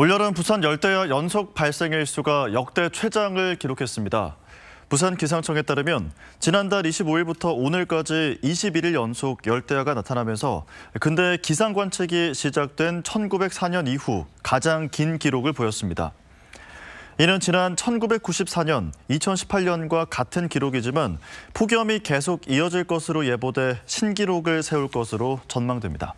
올여름 부산 열대야 연속 발생일 수가 역대 최장을 기록했습니다. 부산 기상청에 따르면 지난달 25일부터 오늘까지 21일 연속 열대야가 나타나면서 근대 기상 관측이 시작된 1904년 이후 가장 긴 기록을 보였습니다. 이는 지난 1994년, 2018년과 같은 기록이지만 폭염이 계속 이어질 것으로 예보돼 신기록을 세울 것으로 전망됩니다.